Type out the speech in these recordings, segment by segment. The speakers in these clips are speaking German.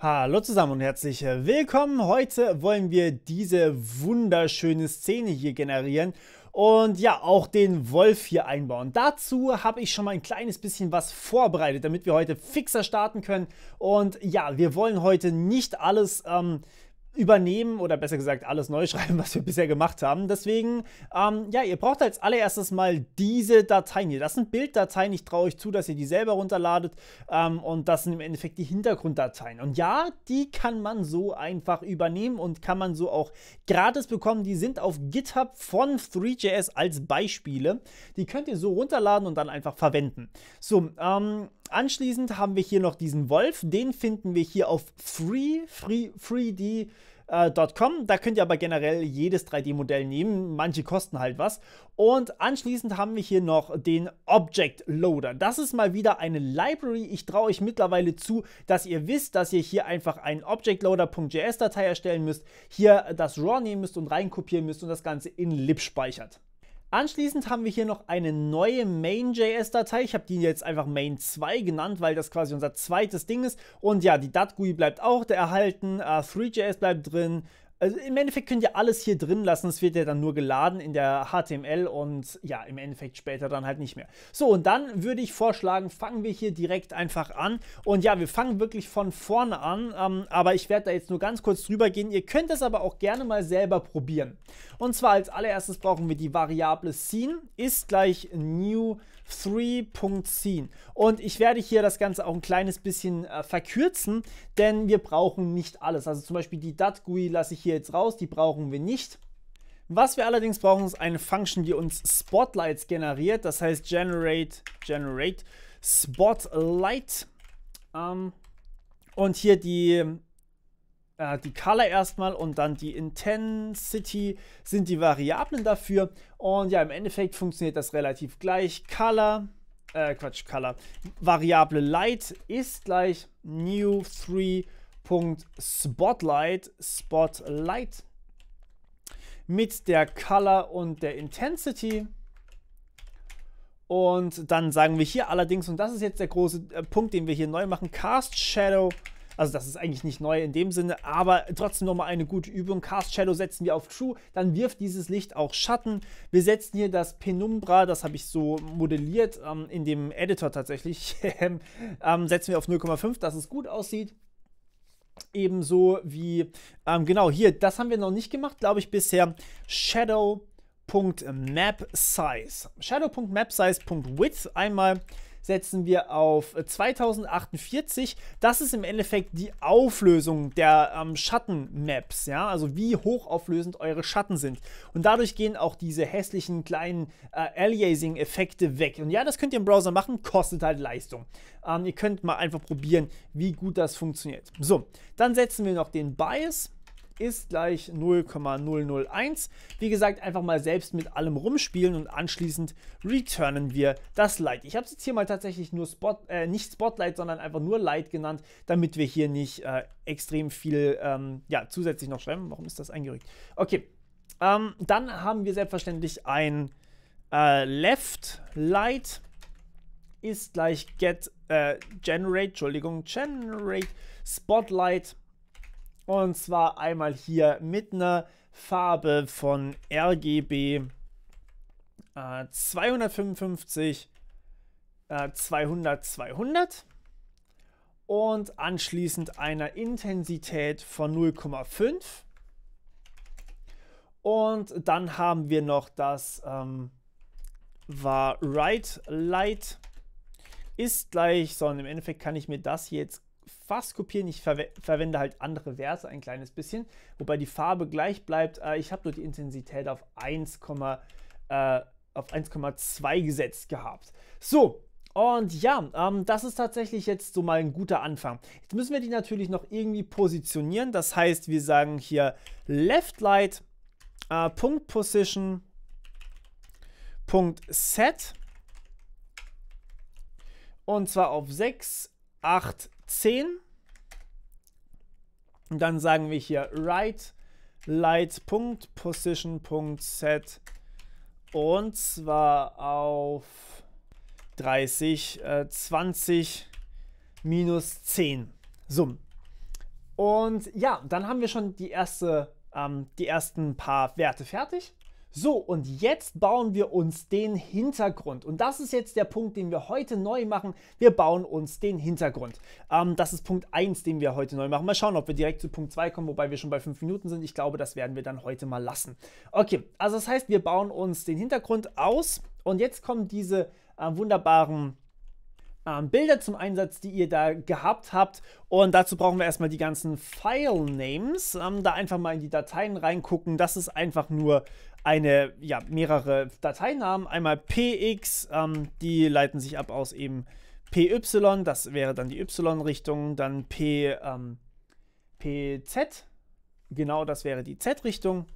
Hallo zusammen und herzlich äh, willkommen. Heute wollen wir diese wunderschöne Szene hier generieren und ja, auch den Wolf hier einbauen. Dazu habe ich schon mal ein kleines bisschen was vorbereitet, damit wir heute fixer starten können. Und ja, wir wollen heute nicht alles ähm, übernehmen oder besser gesagt alles neu schreiben, was wir bisher gemacht haben. Deswegen, ähm, ja, ihr braucht als allererstes mal diese Dateien hier. Das sind Bilddateien, ich traue euch zu, dass ihr die selber runterladet ähm, und das sind im Endeffekt die Hintergrunddateien. Und ja, die kann man so einfach übernehmen und kann man so auch gratis bekommen. Die sind auf GitHub von 3JS als Beispiele. Die könnt ihr so runterladen und dann einfach verwenden. So, ähm, anschließend haben wir hier noch diesen Wolf, den finden wir hier auf free, free, 3D äh, .com. Da könnt ihr aber generell jedes 3D-Modell nehmen. Manche kosten halt was. Und anschließend haben wir hier noch den Object Loader. Das ist mal wieder eine Library. Ich traue euch mittlerweile zu, dass ihr wisst, dass ihr hier einfach einen Object Loader.js-Datei erstellen müsst, hier das RAW nehmen müsst und reinkopieren müsst und das Ganze in lib speichert. Anschließend haben wir hier noch eine neue Main.js-Datei. Ich habe die jetzt einfach Main 2 genannt, weil das quasi unser zweites Ding ist. Und ja, die DAT-GUI bleibt auch erhalten, uh, äh, 3.js bleibt drin, also im Endeffekt könnt ihr alles hier drin lassen, es wird ja dann nur geladen in der HTML und ja, im Endeffekt später dann halt nicht mehr. So, und dann würde ich vorschlagen, fangen wir hier direkt einfach an. Und ja, wir fangen wirklich von vorne an, ähm, aber ich werde da jetzt nur ganz kurz drüber gehen. Ihr könnt das aber auch gerne mal selber probieren. Und zwar als allererstes brauchen wir die Variable Scene ist gleich New three Und ich werde hier das Ganze auch ein kleines bisschen äh, verkürzen, denn wir brauchen nicht alles. Also zum Beispiel die Dat-GUI lasse ich hier jetzt raus, die brauchen wir nicht. Was wir allerdings brauchen, ist eine Function, die uns Spotlights generiert. Das heißt generate, generate Spotlight. Ähm, und hier die äh, die Color erstmal und dann die Intensity sind die Variablen dafür. Und ja, im Endeffekt funktioniert das relativ gleich. Color, äh, Quatsch, Color. Variable Light ist gleich new 3.spotlight, Spotlight mit der Color und der Intensity. Und dann sagen wir hier allerdings, und das ist jetzt der große äh, Punkt, den wir hier neu machen, Cast Shadow also das ist eigentlich nicht neu in dem Sinne, aber trotzdem nochmal eine gute Übung. Cast Shadow setzen wir auf True, dann wirft dieses Licht auch Schatten. Wir setzen hier das Penumbra, das habe ich so modelliert ähm, in dem Editor tatsächlich, ähm, ähm, setzen wir auf 0,5, dass es gut aussieht. Ebenso wie, ähm, genau hier, das haben wir noch nicht gemacht, glaube ich, bisher. Shadow.mapSize. Shadow.mapSize.width einmal setzen wir auf 2048. Äh, das ist im Endeffekt die Auflösung der ähm, Schattenmaps, ja, also wie hochauflösend eure Schatten sind. Und dadurch gehen auch diese hässlichen kleinen äh, Aliasing-Effekte weg. Und ja, das könnt ihr im Browser machen, kostet halt Leistung. Ähm, ihr könnt mal einfach probieren, wie gut das funktioniert. So, dann setzen wir noch den Bias ist gleich 0,001. Wie gesagt, einfach mal selbst mit allem rumspielen und anschließend returnen wir das Light. Ich habe es jetzt hier mal tatsächlich nur Spot, äh, nicht Spotlight, sondern einfach nur Light genannt, damit wir hier nicht äh, extrem viel ähm, ja, zusätzlich noch schreiben. Warum ist das eingerückt? Okay, ähm, dann haben wir selbstverständlich ein äh, Left Light ist gleich get äh, generate, Entschuldigung, generate Spotlight und zwar einmal hier mit einer Farbe von RGB äh, 255 äh, 200 200 und anschließend einer Intensität von 0,5. Und dann haben wir noch das ähm, war Right Light ist gleich, sondern im Endeffekt kann ich mir das jetzt fast kopieren. Ich verwe verwende halt andere Werte ein kleines bisschen, wobei die Farbe gleich bleibt. Äh, ich habe nur die Intensität auf 1, äh, auf 1,2 gesetzt gehabt. So, und ja, ähm, das ist tatsächlich jetzt so mal ein guter Anfang. Jetzt müssen wir die natürlich noch irgendwie positionieren. Das heißt, wir sagen hier Left Light, äh, Punkt Position, Punkt Set. Und zwar auf 6, 8, 10. Und dann sagen wir hier right light.position.set und zwar auf 30, äh, 20 minus 10. So. Und ja, dann haben wir schon die erste, ähm, die ersten paar Werte fertig. So, und jetzt bauen wir uns den Hintergrund. Und das ist jetzt der Punkt, den wir heute neu machen. Wir bauen uns den Hintergrund. Ähm, das ist Punkt 1, den wir heute neu machen. Mal schauen, ob wir direkt zu Punkt 2 kommen, wobei wir schon bei 5 Minuten sind. Ich glaube, das werden wir dann heute mal lassen. Okay, also das heißt, wir bauen uns den Hintergrund aus. Und jetzt kommen diese äh, wunderbaren ähm, Bilder zum Einsatz, die ihr da gehabt habt. Und dazu brauchen wir erstmal die ganzen File-Names. Ähm, da einfach mal in die Dateien reingucken. Das ist einfach nur eine, ja, mehrere Dateinamen. Einmal px, ähm, die leiten sich ab aus eben py, das wäre dann die y-Richtung. Dann p, ähm, pz, genau das wäre die z-Richtung.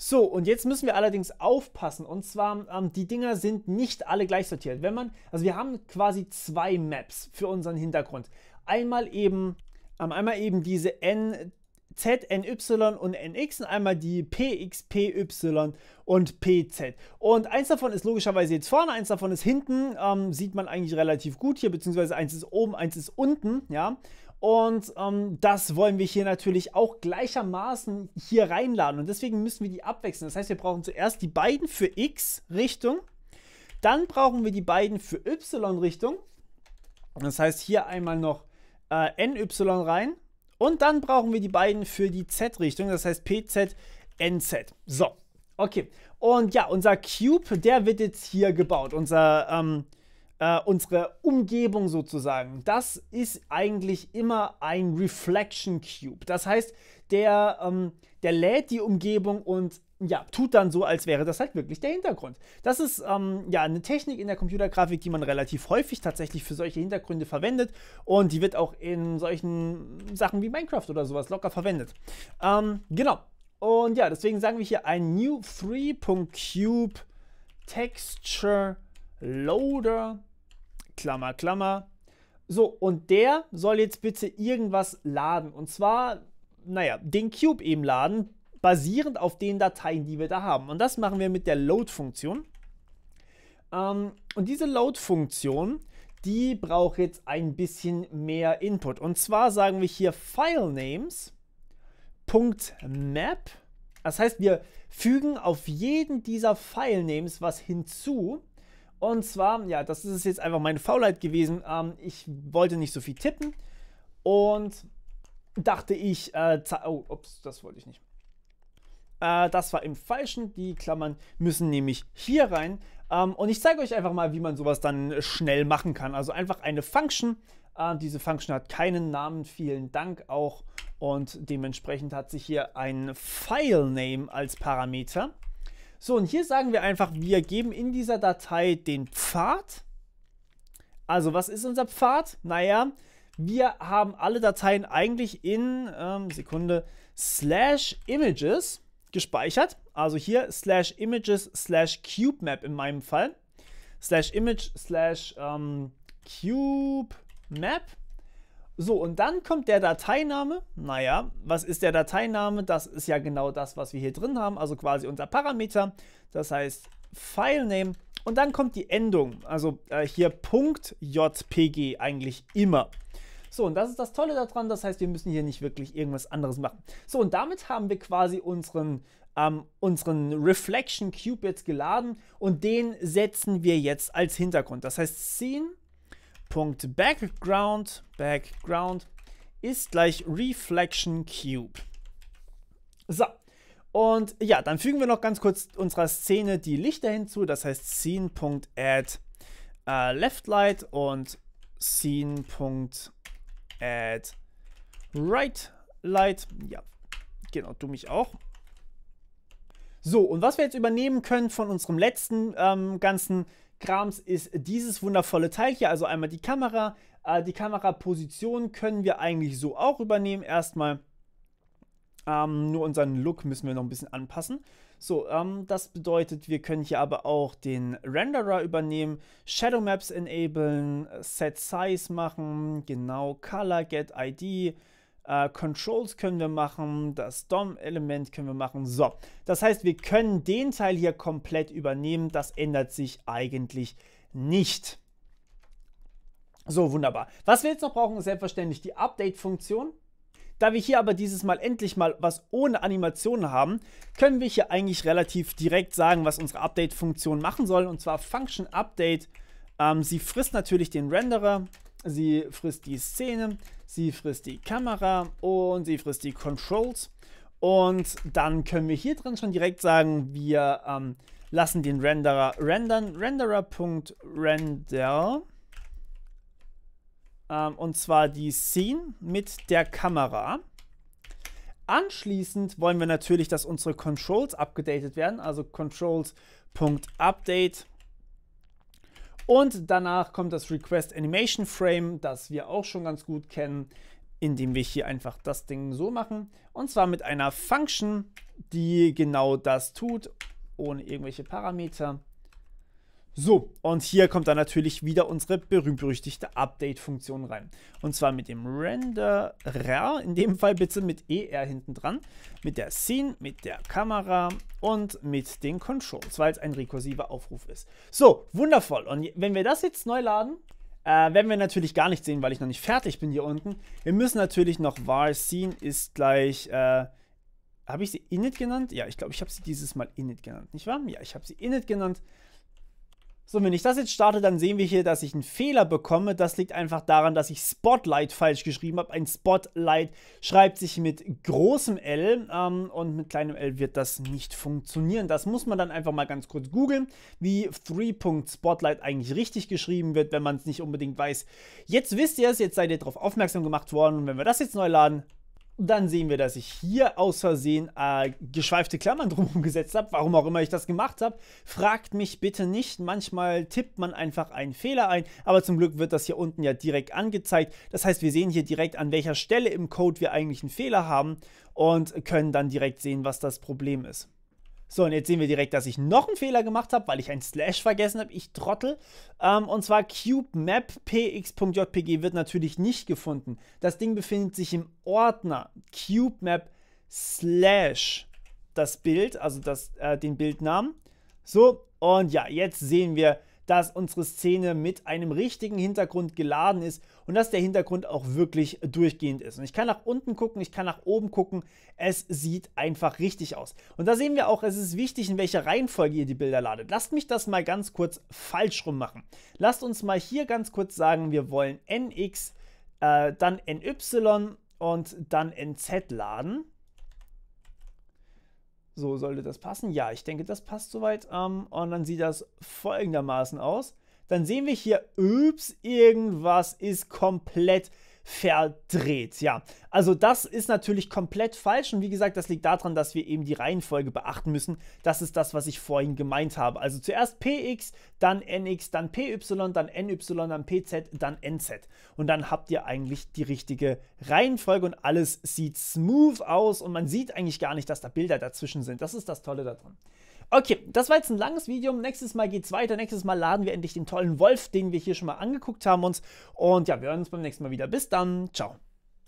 So, und jetzt müssen wir allerdings aufpassen. Und zwar, ähm, die Dinger sind nicht alle gleich sortiert. Wenn man, also wir haben quasi zwei Maps für unseren Hintergrund. Einmal eben, ähm, einmal eben diese N, Z, NY und NX und einmal die PX, PY und PZ. Und eins davon ist logischerweise jetzt vorne, eins davon ist hinten. Ähm, sieht man eigentlich relativ gut hier, beziehungsweise eins ist oben, eins ist unten, ja. Und ähm, das wollen wir hier natürlich auch gleichermaßen hier reinladen. Und deswegen müssen wir die abwechseln. Das heißt, wir brauchen zuerst die beiden für x Richtung. Dann brauchen wir die beiden für y Richtung. Das heißt, hier einmal noch äh, ny rein. Und dann brauchen wir die beiden für die z-Richtung, das heißt pz, nz. So, okay. Und ja, unser Cube, der wird jetzt hier gebaut. Unser ähm, äh, unsere Umgebung sozusagen, das ist eigentlich immer ein Reflection Cube. Das heißt, der, ähm, der lädt die Umgebung und ja, tut dann so, als wäre das halt wirklich der Hintergrund. Das ist ähm, ja eine Technik in der Computergrafik, die man relativ häufig tatsächlich für solche Hintergründe verwendet und die wird auch in solchen Sachen wie Minecraft oder sowas locker verwendet. Ähm, genau. Und ja, deswegen sagen wir hier ein New 3.Cube Texture Loader Klammer, Klammer. So, und der soll jetzt bitte irgendwas laden. Und zwar, naja, den Cube eben laden, basierend auf den Dateien, die wir da haben. Und das machen wir mit der Load-Funktion. Ähm, und diese Load-Funktion, die braucht jetzt ein bisschen mehr Input. Und zwar sagen wir hier Filenames.map. Das heißt, wir fügen auf jeden dieser Filenames was hinzu. Und zwar, ja, das ist jetzt einfach meine Faulheit gewesen. Ähm, ich wollte nicht so viel tippen und dachte ich, äh, oh, ups, das wollte ich nicht. Äh, das war im Falschen. Die Klammern müssen nämlich hier rein. Ähm, und ich zeige euch einfach mal, wie man sowas dann schnell machen kann. Also einfach eine Function. Äh, diese Function hat keinen Namen, vielen Dank auch. Und dementsprechend hat sich hier ein File-Name als Parameter. So, und hier sagen wir einfach, wir geben in dieser Datei den Pfad. Also, was ist unser Pfad? Naja, wir haben alle Dateien eigentlich in, ähm, Sekunde, slash images gespeichert. Also hier slash images slash cube map in meinem Fall. Slash image slash ähm, map. So, und dann kommt der Dateiname. Naja, was ist der Dateiname? Das ist ja genau das, was wir hier drin haben, also quasi unser Parameter. Das heißt Filename. Und dann kommt die Endung, also äh, hier .jpg eigentlich immer. So, und das ist das Tolle daran, das heißt, wir müssen hier nicht wirklich irgendwas anderes machen. So, und damit haben wir quasi unseren, ähm, unseren Reflection Cube jetzt geladen und den setzen wir jetzt als Hintergrund. Das heißt, Scene Background, Background ist gleich Reflection Cube. So, und ja, dann fügen wir noch ganz kurz unserer Szene die Lichter hinzu, das heißt Scene.add äh, Left Light und Scene.add Right Light. Ja, genau, du mich auch. So, und was wir jetzt übernehmen können von unserem letzten ähm, ganzen Krams ist dieses wundervolle Teil hier, also einmal die Kamera. Äh, die Kameraposition können wir eigentlich so auch übernehmen erstmal. Ähm, nur unseren Look müssen wir noch ein bisschen anpassen. So, ähm, das bedeutet, wir können hier aber auch den Renderer übernehmen, Shadow Maps enablen, Set Size machen, genau, Color, Get ID, äh, Controls können wir machen, das DOM-Element können wir machen. So, das heißt, wir können den Teil hier komplett übernehmen. Das ändert sich eigentlich nicht. So, wunderbar. Was wir jetzt noch brauchen, ist selbstverständlich die Update-Funktion. Da wir hier aber dieses Mal endlich mal was ohne Animationen haben, können wir hier eigentlich relativ direkt sagen, was unsere Update-Funktion machen soll. Und zwar Function Update. Ähm, sie frisst natürlich den Renderer, sie frisst die Szene, sie frisst die Kamera und sie frisst die Controls. Und dann können wir hier drin schon direkt sagen, wir ähm, lassen den Renderer rendern. Renderer.render. Ähm, und zwar die Scene mit der Kamera. Anschließend wollen wir natürlich, dass unsere Controls abgedatet werden. Also Controls.update und danach kommt das Request Animation Frame, das wir auch schon ganz gut kennen, indem wir hier einfach das Ding so machen. Und zwar mit einer Function, die genau das tut, ohne irgendwelche Parameter. So, und hier kommt dann natürlich wieder unsere berühmt-berüchtigte Update-Funktion rein. Und zwar mit dem Renderer, in dem Fall bitte mit ER hinten dran, mit der Scene, mit der Kamera und mit den Controls, weil es ein rekursiver Aufruf ist. So, wundervoll. Und wenn wir das jetzt neu laden, äh, werden wir natürlich gar nicht sehen, weil ich noch nicht fertig bin hier unten. Wir müssen natürlich noch var Scene ist gleich... Äh, habe ich sie init genannt? Ja, ich glaube, ich habe sie dieses Mal init genannt, nicht wahr? Ja, ich habe sie init genannt. So, wenn ich das jetzt starte, dann sehen wir hier, dass ich einen Fehler bekomme. Das liegt einfach daran, dass ich Spotlight falsch geschrieben habe. Ein Spotlight schreibt sich mit großem L ähm, und mit kleinem L wird das nicht funktionieren. Das muss man dann einfach mal ganz kurz googeln, wie 3.Spotlight eigentlich richtig geschrieben wird, wenn man es nicht unbedingt weiß. Jetzt wisst ihr es, jetzt seid ihr darauf aufmerksam gemacht worden und wenn wir das jetzt neu laden, dann sehen wir, dass ich hier aus Versehen äh, geschweifte Klammern drumherum gesetzt habe, warum auch immer ich das gemacht habe. Fragt mich bitte nicht, manchmal tippt man einfach einen Fehler ein, aber zum Glück wird das hier unten ja direkt angezeigt. Das heißt, wir sehen hier direkt an welcher Stelle im Code wir eigentlich einen Fehler haben und können dann direkt sehen, was das Problem ist. So, und jetzt sehen wir direkt, dass ich noch einen Fehler gemacht habe, weil ich einen Slash vergessen habe, ich Trottel. Ähm, und zwar Cube Map px.jpg wird natürlich nicht gefunden. Das Ding befindet sich im Ordner Cube Map Slash das Bild, also das, äh, den Bildnamen. So, und ja, jetzt sehen wir, dass unsere Szene mit einem richtigen Hintergrund geladen ist und dass der Hintergrund auch wirklich durchgehend ist. Und ich kann nach unten gucken, ich kann nach oben gucken. Es sieht einfach richtig aus. Und da sehen wir auch, es ist wichtig, in welcher Reihenfolge ihr die Bilder ladet. Lasst mich das mal ganz kurz falsch rum machen. Lasst uns mal hier ganz kurz sagen, wir wollen NX, äh, dann NY und dann NZ laden. So sollte das passen. Ja, ich denke, das passt soweit. Ähm, und dann sieht das folgendermaßen aus dann sehen wir hier, ups, irgendwas ist komplett verdreht. Ja, also das ist natürlich komplett falsch und wie gesagt, das liegt daran, dass wir eben die Reihenfolge beachten müssen. Das ist das, was ich vorhin gemeint habe. Also zuerst px, dann nx, dann py, dann ny, dann pz, dann nz. Und dann habt ihr eigentlich die richtige Reihenfolge und alles sieht smooth aus und man sieht eigentlich gar nicht, dass da Bilder dazwischen sind. Das ist das Tolle daran. Okay, das war jetzt ein langes Video. Nächstes Mal geht's weiter. Nächstes Mal laden wir endlich den tollen Wolf, den wir hier schon mal angeguckt haben uns. Und ja, wir hören uns beim nächsten Mal wieder. Bis dann. Ciao.